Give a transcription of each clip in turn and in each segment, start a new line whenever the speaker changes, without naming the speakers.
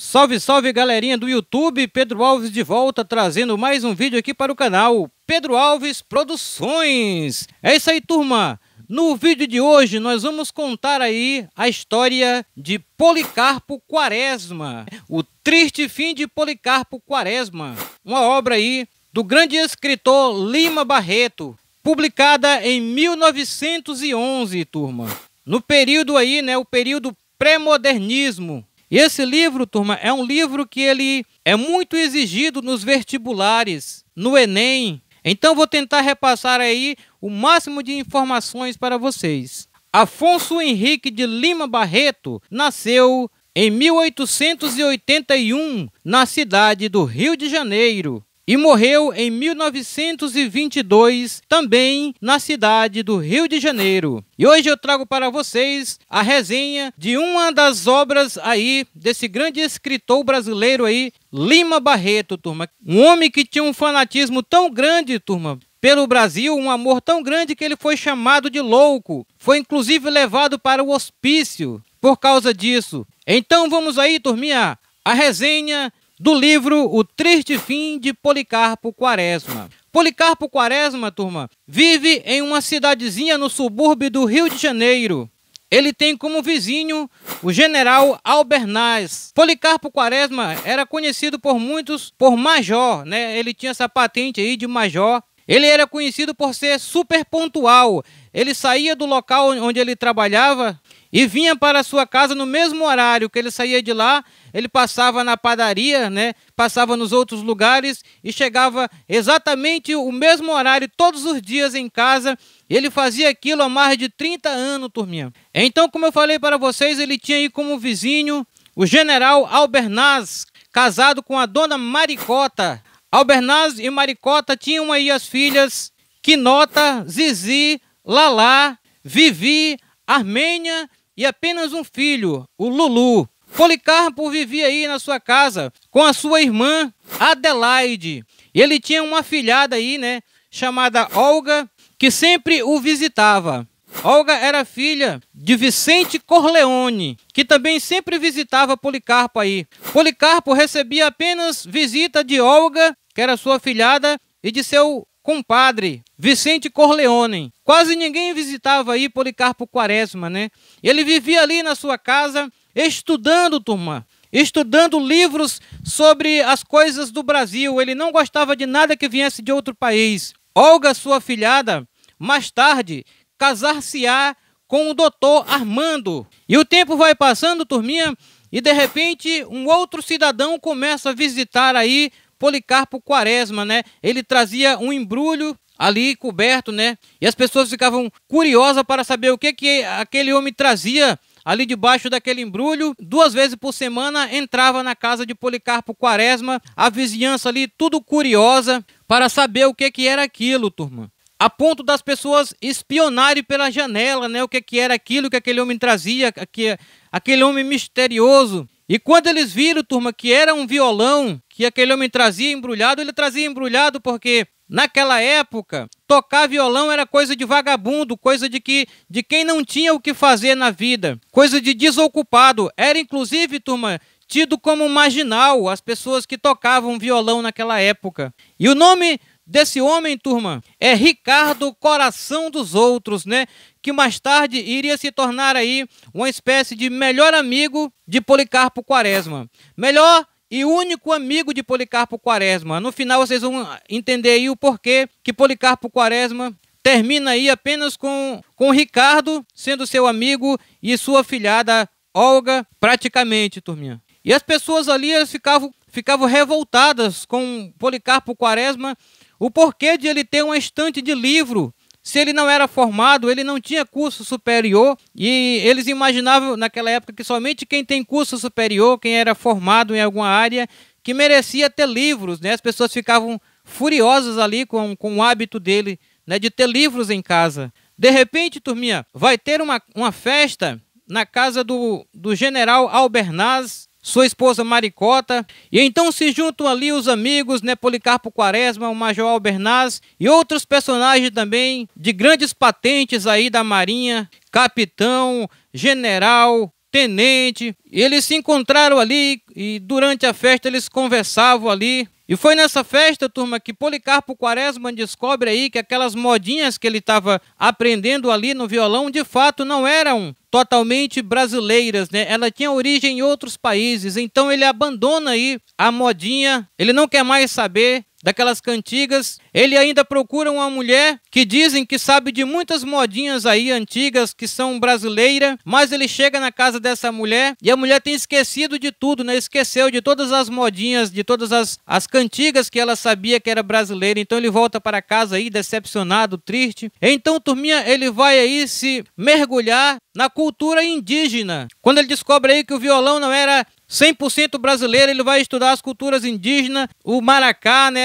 Salve, salve galerinha do YouTube, Pedro Alves de volta trazendo mais um vídeo aqui para o canal Pedro Alves Produções. É isso aí turma, no vídeo de hoje nós vamos contar aí a história de Policarpo Quaresma, o triste fim de Policarpo Quaresma, uma obra aí do grande escritor Lima Barreto, publicada em 1911 turma, no período aí né, o período pré-modernismo, e esse livro, turma, é um livro que ele é muito exigido nos vestibulares, no Enem. Então vou tentar repassar aí o máximo de informações para vocês. Afonso Henrique de Lima Barreto nasceu em 1881 na cidade do Rio de Janeiro e morreu em 1922, também na cidade do Rio de Janeiro. E hoje eu trago para vocês a resenha de uma das obras aí desse grande escritor brasileiro aí, Lima Barreto, turma. Um homem que tinha um fanatismo tão grande, turma, pelo Brasil, um amor tão grande que ele foi chamado de louco. Foi inclusive levado para o hospício por causa disso. Então vamos aí, turminha, a resenha do livro O Triste Fim de Policarpo Quaresma. Policarpo Quaresma, turma, vive em uma cidadezinha no subúrbio do Rio de Janeiro. Ele tem como vizinho o general Albernaz. Policarpo Quaresma era conhecido por muitos por major, né? Ele tinha essa patente aí de major. Ele era conhecido por ser super pontual. Ele saía do local onde ele trabalhava e vinha para a sua casa no mesmo horário que ele saía de lá, ele passava na padaria, né? Passava nos outros lugares e chegava exatamente o mesmo horário todos os dias em casa. Ele fazia aquilo há mais de 30 anos, turminha. Então, como eu falei para vocês, ele tinha aí como vizinho o general Albernaz, casado com a dona Maricota. Albernaz e Maricota tinham aí as filhas Quinota, Zizi, Lalá, Vivi, Armênia e apenas um filho, o Lulu. Policarpo vivia aí na sua casa com a sua irmã Adelaide. E ele tinha uma filhada aí, né, chamada Olga, que sempre o visitava. Olga era filha de Vicente Corleone, que também sempre visitava Policarpo aí. Policarpo recebia apenas visita de Olga, que era sua filhada, e de seu compadre, Vicente Corleone. Quase ninguém visitava aí Policarpo Quaresma, né? Ele vivia ali na sua casa estudando, turma, estudando livros sobre as coisas do Brasil. Ele não gostava de nada que viesse de outro país. Olga, sua filhada, mais tarde casar-se-á com o doutor Armando. E o tempo vai passando, turminha, e de repente um outro cidadão começa a visitar aí Policarpo Quaresma, né? Ele trazia um embrulho ali coberto, né? E as pessoas ficavam curiosas para saber o que que aquele homem trazia ali debaixo daquele embrulho. Duas vezes por semana entrava na casa de Policarpo Quaresma, a vizinhança ali tudo curiosa para saber o que que era aquilo, turma. A ponto das pessoas espionarem pela janela, né? O que que era aquilo que aquele homem trazia, que aquele homem misterioso e quando eles viram, turma, que era um violão que aquele homem trazia embrulhado, ele trazia embrulhado porque naquela época tocar violão era coisa de vagabundo, coisa de que de quem não tinha o que fazer na vida, coisa de desocupado. Era inclusive, turma, tido como marginal as pessoas que tocavam violão naquela época. E o nome desse homem, turma, é Ricardo Coração dos Outros, né? que mais tarde iria se tornar aí uma espécie de melhor amigo de Policarpo Quaresma. Melhor e único amigo de Policarpo Quaresma. No final vocês vão entender aí o porquê que Policarpo Quaresma termina aí apenas com, com Ricardo sendo seu amigo e sua filhada Olga, praticamente, turminha. E as pessoas ali elas ficavam, ficavam revoltadas com Policarpo Quaresma, o porquê de ele ter uma estante de livro se ele não era formado, ele não tinha curso superior e eles imaginavam naquela época que somente quem tem curso superior, quem era formado em alguma área, que merecia ter livros. Né? As pessoas ficavam furiosas ali com, com o hábito dele né, de ter livros em casa. De repente, turminha, vai ter uma, uma festa na casa do, do general Albernaz sua esposa Maricota, e então se juntam ali os amigos, né, Policarpo Quaresma, o Major Albernaz e outros personagens também de grandes patentes aí da Marinha, capitão, general, tenente. Eles se encontraram ali e durante a festa eles conversavam ali e foi nessa festa, turma, que Policarpo Quaresma descobre aí que aquelas modinhas que ele estava aprendendo ali no violão, de fato, não eram totalmente brasileiras, né? Ela tinha origem em outros países. Então ele abandona aí a modinha, ele não quer mais saber daquelas cantigas. Ele ainda procura uma mulher que dizem que sabe de muitas modinhas aí antigas que são brasileira, mas ele chega na casa dessa mulher e a mulher tem esquecido de tudo, né? Esqueceu de todas as modinhas, de todas as, as cantigas que ela sabia que era brasileira. Então ele volta para casa aí decepcionado, triste. Então, turminha, ele vai aí se mergulhar na cultura indígena. Quando ele descobre aí que o violão não era 100% brasileiro, ele vai estudar as culturas indígenas, o maracá, né?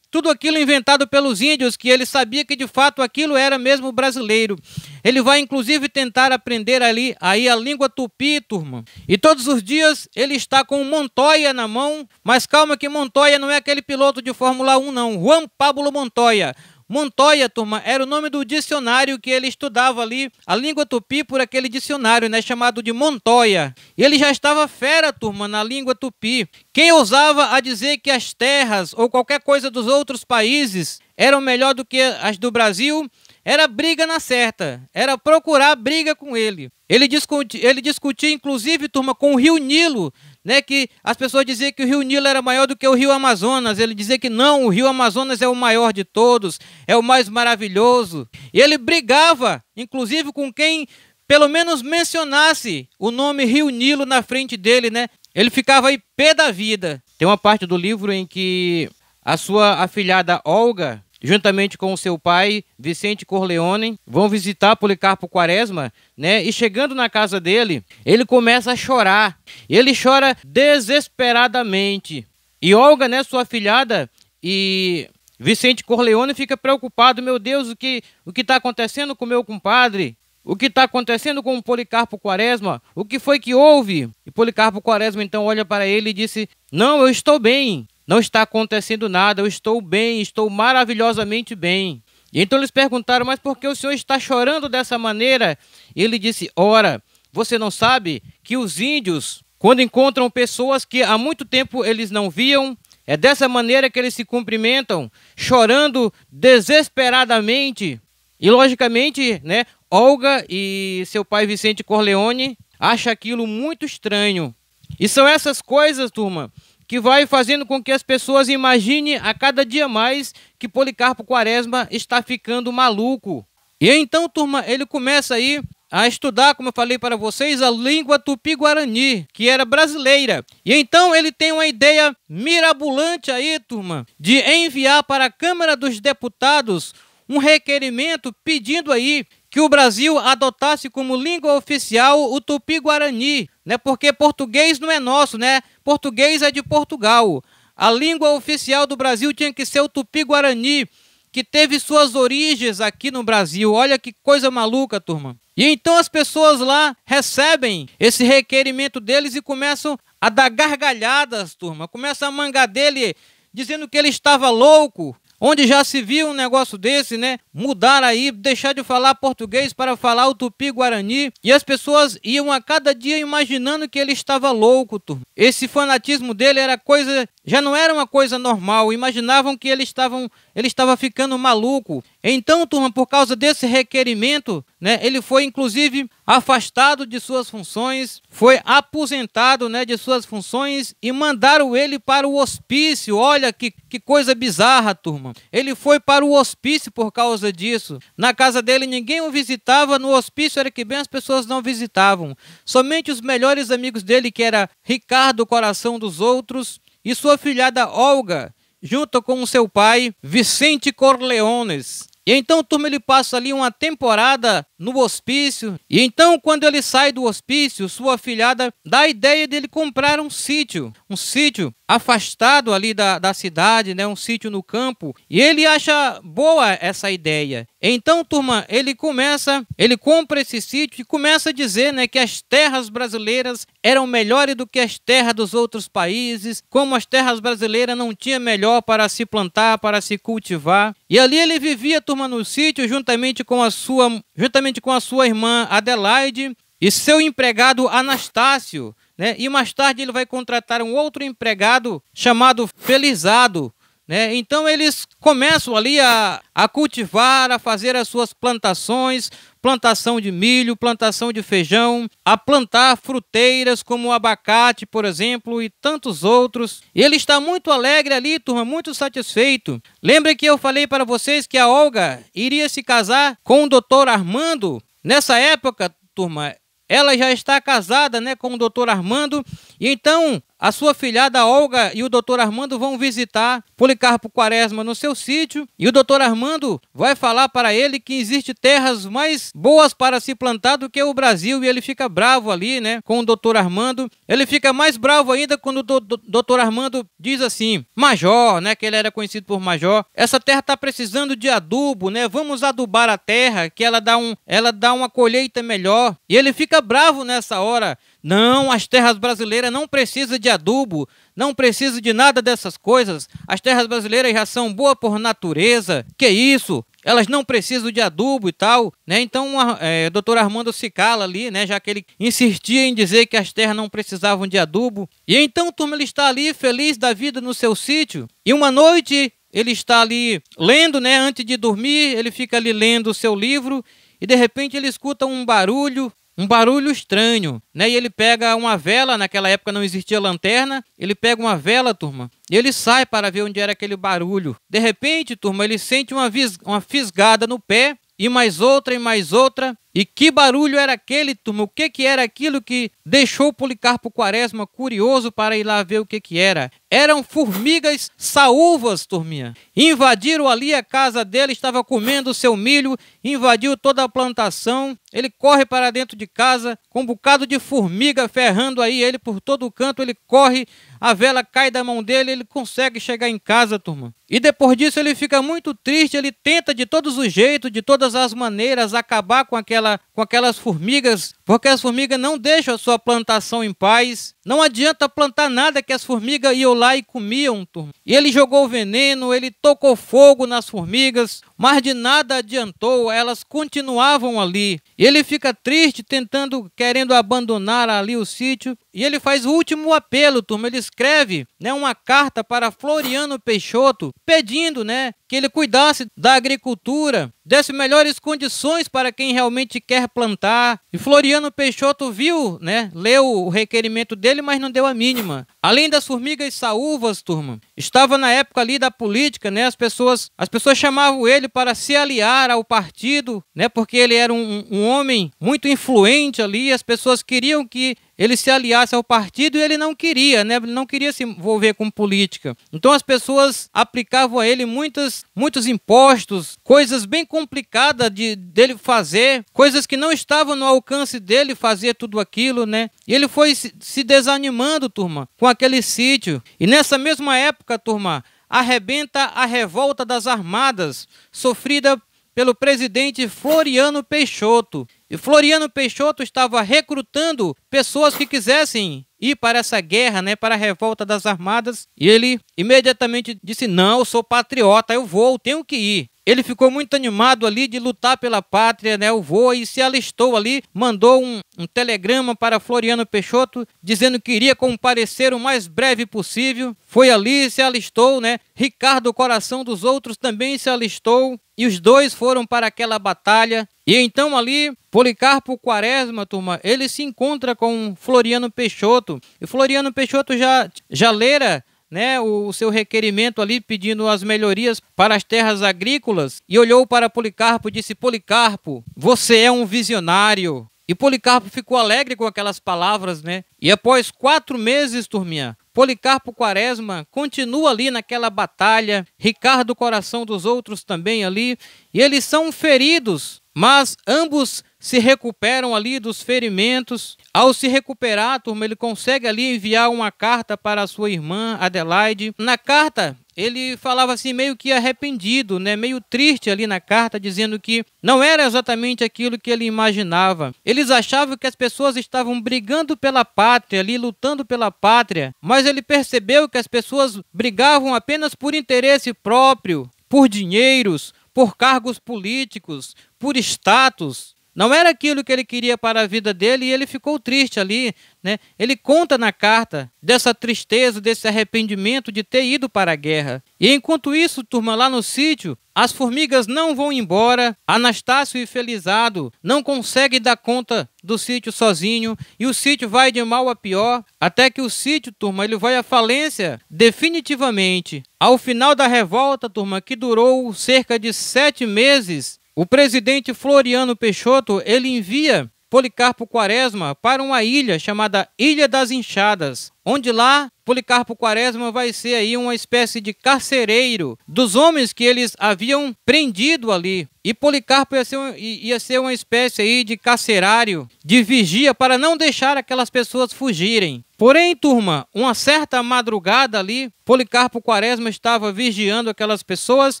Tudo aquilo inventado pelos índios, que ele sabia que de fato aquilo era mesmo brasileiro. Ele vai inclusive tentar aprender ali aí a língua tupi, turma. E todos os dias ele está com o Montoya na mão, mas calma que Montoya não é aquele piloto de Fórmula 1 não, Juan Pablo Montoya. Montoya, turma, era o nome do dicionário que ele estudava ali, a língua tupi por aquele dicionário, né, chamado de Montoya. Ele já estava fera, turma, na língua tupi. Quem ousava a dizer que as terras ou qualquer coisa dos outros países eram melhor do que as do Brasil, era briga na certa, era procurar briga com ele. Ele, discutia, ele discutia, inclusive, turma, com o Rio Nilo, né, que as pessoas diziam que o Rio Nilo era maior do que o Rio Amazonas. Ele dizia que não, o Rio Amazonas é o maior de todos, é o mais maravilhoso. E ele brigava, inclusive, com quem pelo menos mencionasse o nome Rio Nilo na frente dele, né? Ele ficava aí pé da vida. Tem uma parte do livro em que a sua afilhada Olga juntamente com seu pai, Vicente Corleone, vão visitar Policarpo Quaresma, né? E chegando na casa dele, ele começa a chorar. Ele chora desesperadamente. E Olga, né, sua filhada, e Vicente Corleone fica preocupado, meu Deus, o que o que está acontecendo com meu compadre? O que está acontecendo com o Policarpo Quaresma? O que foi que houve? E Policarpo Quaresma então olha para ele e disse: Não, eu estou bem. Não está acontecendo nada, eu estou bem, estou maravilhosamente bem. E então eles perguntaram: Mas por que o senhor está chorando dessa maneira? E ele disse: Ora, você não sabe que os índios, quando encontram pessoas que há muito tempo eles não viam, é dessa maneira que eles se cumprimentam, chorando desesperadamente. E logicamente, né, Olga e seu pai Vicente Corleone acham aquilo muito estranho. E são essas coisas, turma, que vai fazendo com que as pessoas imaginem a cada dia mais que Policarpo Quaresma está ficando maluco. E então, turma, ele começa aí a estudar, como eu falei para vocês, a língua tupi-guarani, que era brasileira. E então ele tem uma ideia mirabolante aí, turma, de enviar para a Câmara dos Deputados um requerimento pedindo aí que o Brasil adotasse como língua oficial o tupi-guarani, né? Porque português não é nosso, né? Português é de Portugal. A língua oficial do Brasil tinha que ser o tupi-guarani, que teve suas origens aqui no Brasil. Olha que coisa maluca, turma. E então as pessoas lá recebem esse requerimento deles e começam a dar gargalhadas, turma. Começa a mangar dele dizendo que ele estava louco, onde já se viu um negócio desse, né? Mudar aí, deixar de falar português para falar o tupi-guarani. E as pessoas iam a cada dia imaginando que ele estava louco, turma. Esse fanatismo dele era coisa já não era uma coisa normal, imaginavam que ele, estavam, ele estava ficando maluco. Então, turma, por causa desse requerimento, né, ele foi inclusive afastado de suas funções, foi aposentado né, de suas funções e mandaram ele para o hospício. Olha que, que coisa bizarra, turma. Ele foi para o hospício por causa disso. Na casa dele ninguém o visitava, no hospício era que bem as pessoas não visitavam. Somente os melhores amigos dele, que era Ricardo Coração dos Outros, e sua filhada Olga, junto com seu pai Vicente Corleones. E então, turma, ele passa ali uma temporada no hospício. E então, quando ele sai do hospício, sua filhada dá a ideia dele comprar um sítio. Um sítio afastado ali da, da cidade, né, um sítio no campo, e ele acha boa essa ideia. Então, turma, ele começa, ele compra esse sítio e começa a dizer né, que as terras brasileiras eram melhores do que as terras dos outros países, como as terras brasileiras não tinha melhor para se plantar, para se cultivar. E ali ele vivia, turma, no sítio, juntamente com a sua, juntamente com a sua irmã Adelaide e seu empregado Anastácio. Né? E mais tarde ele vai contratar um outro empregado chamado Felizado. Né? Então eles começam ali a, a cultivar, a fazer as suas plantações, plantação de milho, plantação de feijão, a plantar fruteiras como o abacate, por exemplo, e tantos outros. E ele está muito alegre ali, turma, muito satisfeito. Lembra que eu falei para vocês que a Olga iria se casar com o doutor Armando? Nessa época, turma, ela já está casada né, com o doutor Armando e então a sua filhada Olga e o doutor Armando vão visitar Policarpo Quaresma no seu sítio e o doutor Armando vai falar para ele que existe terras mais boas para se plantar do que o Brasil e ele fica bravo ali, né, com o doutor Armando. Ele fica mais bravo ainda quando o doutor Armando diz assim: "Major, né, que ele era conhecido por Major, essa terra está precisando de adubo, né? Vamos adubar a terra que ela dá um, ela dá uma colheita melhor". E ele fica bravo nessa hora. Não, as terras brasileiras não precisam de adubo, não precisam de nada dessas coisas. As terras brasileiras já são boas por natureza. Que isso? Elas não precisam de adubo e tal, né? Então, o é, doutor Armando se cala ali, né? Já que ele insistia em dizer que as terras não precisavam de adubo. E então, turma, ele está ali feliz da vida no seu sítio. E uma noite ele está ali lendo, né? Antes de dormir, ele fica ali lendo o seu livro e de repente ele escuta um barulho um barulho estranho, né? E ele pega uma vela, naquela época não existia lanterna, ele pega uma vela, turma, e ele sai para ver onde era aquele barulho. De repente, turma, ele sente uma, uma fisgada no pé, e mais outra, e mais outra, e que barulho era aquele, turma? O que, que era aquilo que deixou Policarpo Quaresma curioso para ir lá ver o que, que era? Eram formigas saúvas, turminha. Invadiram ali a casa dele, estava comendo o seu milho, invadiu toda a plantação. Ele corre para dentro de casa, com um bocado de formiga ferrando aí ele por todo o canto. Ele corre, a vela cai da mão dele, ele consegue chegar em casa, turma. E depois disso ele fica muito triste, ele tenta de todos os jeitos, de todas as maneiras, acabar com, aquela, com aquelas formigas, porque as formigas não deixam a sua plantação em paz. Não adianta plantar nada que as formigas iam lá e comiam, turma. E ele jogou veneno, ele tocou fogo nas formigas, mas de nada adiantou, elas continuavam ali. E ele fica triste, tentando, querendo abandonar ali o sítio. E ele faz o último apelo, turma. Ele escreve né, uma carta para Floriano Peixoto, pedindo, né, que ele cuidasse da agricultura, desse melhores condições para quem realmente quer plantar. E Floriano Peixoto viu, né, leu o requerimento dele, mas não deu a mínima. Além das formigas saúvas, turma, estava na época ali da política, né, as pessoas, as pessoas chamavam ele para se aliar ao partido, né, porque ele era um, um homem muito influente ali, as pessoas queriam que ele se aliasse ao partido e ele não queria, né? Ele não queria se envolver com política. Então as pessoas aplicavam a ele muitas muitos impostos, coisas bem complicadas de, dele fazer, coisas que não estavam no alcance dele fazer tudo aquilo, né? E ele foi se, se desanimando, turma, com aquele sítio. E nessa mesma época, turma, arrebenta a revolta das armadas, sofrida pelo presidente Floriano Peixoto. E Floriano Peixoto estava recrutando pessoas que quisessem ir para essa guerra, né, para a revolta das armadas, e ele imediatamente disse: "Não, eu sou patriota, eu vou, tenho que ir". Ele ficou muito animado ali de lutar pela pátria, né? O voo e se alistou ali, mandou um, um telegrama para Floriano Peixoto dizendo que iria comparecer o mais breve possível. Foi ali, se alistou, né? Ricardo Coração dos Outros também se alistou e os dois foram para aquela batalha. E então ali, Policarpo Quaresma, turma, ele se encontra com Floriano Peixoto. E Floriano Peixoto já, já lera né, o, o seu requerimento ali pedindo as melhorias para as terras agrícolas e olhou para Policarpo e disse: Policarpo, você é um visionário. E Policarpo ficou alegre com aquelas palavras, né? E após quatro meses, turminha, Policarpo Quaresma continua ali naquela batalha, Ricardo Coração dos Outros também ali, e eles são feridos, mas ambos se recuperam ali dos ferimentos. Ao se recuperar, turma, ele consegue ali enviar uma carta para a sua irmã Adelaide. Na carta, ele falava assim meio que arrependido, né, meio triste ali na carta, dizendo que não era exatamente aquilo que ele imaginava. Eles achavam que as pessoas estavam brigando pela pátria, ali lutando pela pátria, mas ele percebeu que as pessoas brigavam apenas por interesse próprio, por dinheiros, por cargos políticos, por status. Não era aquilo que ele queria para a vida dele e ele ficou triste ali. Né? Ele conta na carta dessa tristeza, desse arrependimento de ter ido para a guerra. E enquanto isso, turma, lá no sítio, as formigas não vão embora. Anastácio e Felizado não conseguem dar conta do sítio sozinho e o sítio vai de mal a pior, até que o sítio, turma, ele vai à falência definitivamente. Ao final da revolta, turma, que durou cerca de sete meses, o presidente Floriano Peixoto, ele envia Policarpo Quaresma para uma ilha chamada Ilha das Inchadas, onde lá Policarpo Quaresma vai ser aí uma espécie de carcereiro dos homens que eles haviam prendido ali. E Policarpo ia ser, um, ia ser uma espécie aí de carcerário, de vigia para não deixar aquelas pessoas fugirem. Porém, turma, uma certa madrugada ali, Policarpo Quaresma estava vigiando aquelas pessoas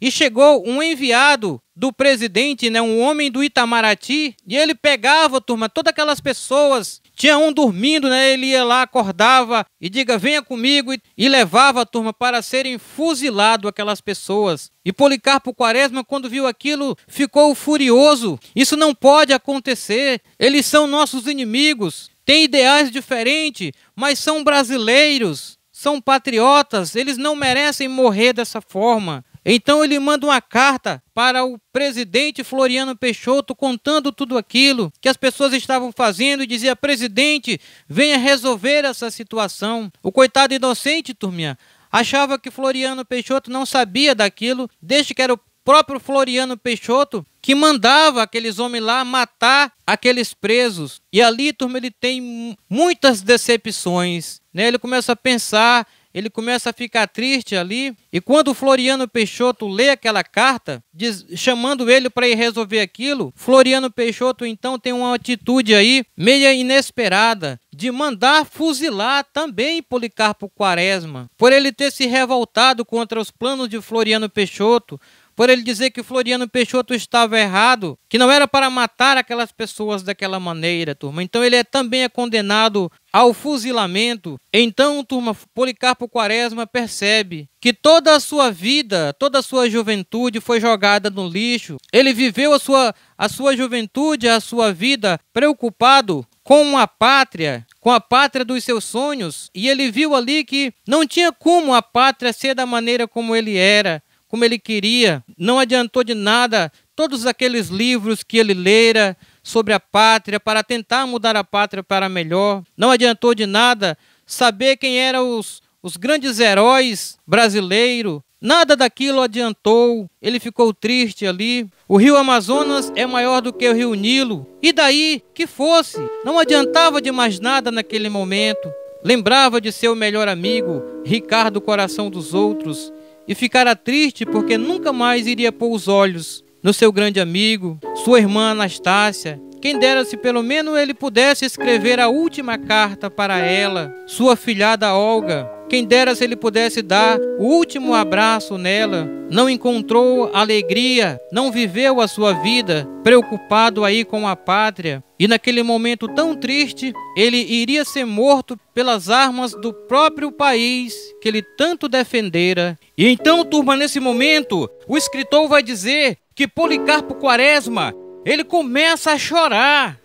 e chegou um enviado do presidente, né, um homem do Itamaraty, e ele pegava, turma, todas aquelas pessoas. Tinha um dormindo, né? Ele ia lá, acordava e diga: "Venha comigo" e levava a turma para serem fuzilado aquelas pessoas. E Policarpo Quaresma, quando viu aquilo, ficou furioso. Isso não pode acontecer. Eles são nossos inimigos têm ideais diferentes, mas são brasileiros, são patriotas, eles não merecem morrer dessa forma. Então ele manda uma carta para o presidente Floriano Peixoto contando tudo aquilo que as pessoas estavam fazendo e dizia: presidente, venha resolver essa situação. O coitado inocente, turminha, achava que Floriano Peixoto não sabia daquilo desde que era o próprio Floriano Peixoto que mandava aqueles homens lá matar aqueles presos. E ali, turma, ele tem muitas decepções. Né? Ele começa a pensar, ele começa a ficar triste ali. E quando Floriano Peixoto lê aquela carta, diz, chamando ele para ir resolver aquilo, Floriano Peixoto então tem uma atitude aí meia inesperada de mandar fuzilar também Policarpo Quaresma, por ele ter se revoltado contra os planos de Floriano Peixoto, por ele dizer que Floriano Peixoto estava errado, que não era para matar aquelas pessoas daquela maneira, turma. Então ele é, também é condenado ao fuzilamento. Então, turma, Policarpo Quaresma percebe que toda a sua vida, toda a sua juventude foi jogada no lixo. Ele viveu a sua, a sua juventude, a sua vida preocupado com a pátria, com a pátria dos seus sonhos, e ele viu ali que não tinha como a pátria ser da maneira como ele era como ele queria, não adiantou de nada todos aqueles livros que ele lera sobre a pátria para tentar mudar a pátria para melhor, não adiantou de nada saber quem eram os, os grandes heróis brasileiros. Nada daquilo adiantou, ele ficou triste ali. O rio Amazonas é maior do que o rio Nilo, e daí que fosse, não adiantava de mais nada naquele momento. Lembrava de seu melhor amigo, Ricardo Coração dos Outros, e ficara triste porque nunca mais iria pôr os olhos no seu grande amigo, sua irmã Anastácia. Quem dera se pelo menos ele pudesse escrever a última carta para ela, sua filhada Olga, quem dera se ele pudesse dar o último abraço nela. Não encontrou alegria, não viveu a sua vida preocupado aí com a pátria. E naquele momento tão triste, ele iria ser morto pelas armas do próprio país que ele tanto defendera. E então, turma, nesse momento, o escritor vai dizer que Policarpo Quaresma, ele começa a chorar.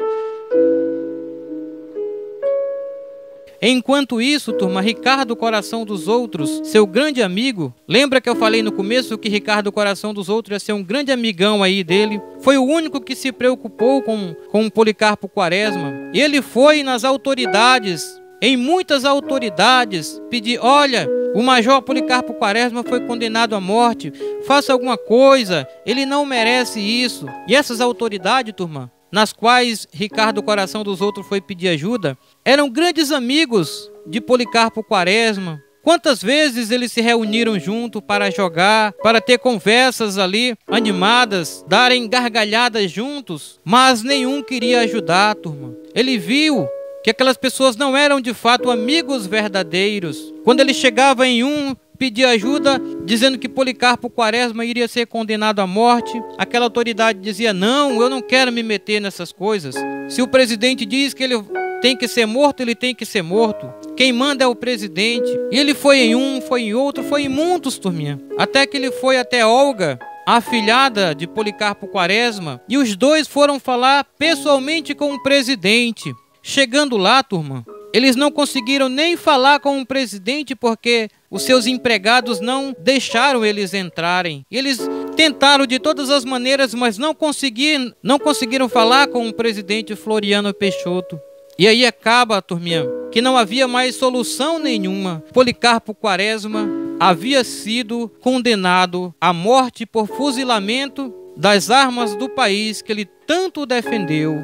Enquanto isso, turma, Ricardo Coração dos Outros, seu grande amigo, lembra que eu falei no começo que Ricardo Coração dos Outros ia ser um grande amigão aí dele? Foi o único que se preocupou com, com Policarpo Quaresma. Ele foi nas autoridades em muitas autoridades pedir: olha, o major Policarpo Quaresma foi condenado à morte, faça alguma coisa, ele não merece isso. E essas autoridades, turma, nas quais Ricardo Coração dos Outros foi pedir ajuda, eram grandes amigos de Policarpo Quaresma. Quantas vezes eles se reuniram junto para jogar, para ter conversas ali animadas, darem gargalhadas juntos, mas nenhum queria ajudar, turma. Ele viu que aquelas pessoas não eram de fato amigos verdadeiros. Quando ele chegava em um, pedir ajuda, dizendo que Policarpo Quaresma iria ser condenado à morte. Aquela autoridade dizia: Não, eu não quero me meter nessas coisas. Se o presidente diz que ele tem que ser morto, ele tem que ser morto. Quem manda é o presidente. E ele foi em um, foi em outro, foi em muitos, turminha. Até que ele foi até Olga, a filhada de Policarpo Quaresma, e os dois foram falar pessoalmente com o presidente. Chegando lá, turma, eles não conseguiram nem falar com o presidente porque os seus empregados não deixaram eles entrarem. Eles tentaram de todas as maneiras, mas não conseguiram, não conseguiram falar com o presidente Floriano Peixoto. E aí acaba, turminha, que não havia mais solução nenhuma. Policarpo Quaresma havia sido condenado à morte por fuzilamento das armas do país que ele tanto defendeu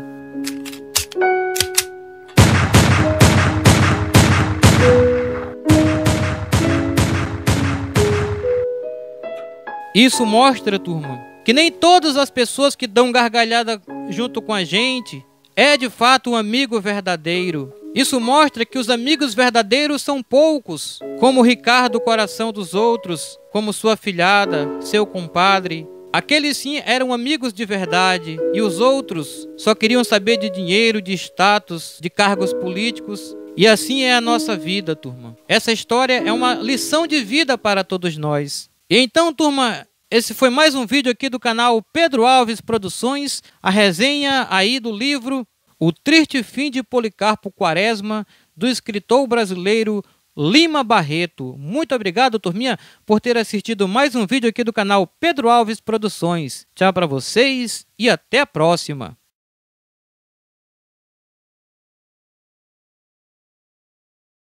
Isso mostra, turma, que nem todas as pessoas que dão gargalhada junto com a gente é de fato um amigo verdadeiro. Isso mostra que os amigos verdadeiros são poucos, como Ricardo Coração dos Outros, como sua filhada, seu compadre. Aqueles sim eram amigos de verdade, e os outros só queriam saber de dinheiro, de status, de cargos políticos. E assim é a nossa vida, turma. Essa história é uma lição de vida para todos nós. E então, turma, esse foi mais um vídeo aqui do canal Pedro Alves Produções, a resenha aí do livro O Triste Fim de Policarpo Quaresma, do escritor brasileiro Lima Barreto. Muito obrigado, turminha, por ter assistido mais um vídeo aqui do canal Pedro Alves Produções. Tchau para vocês e até a próxima.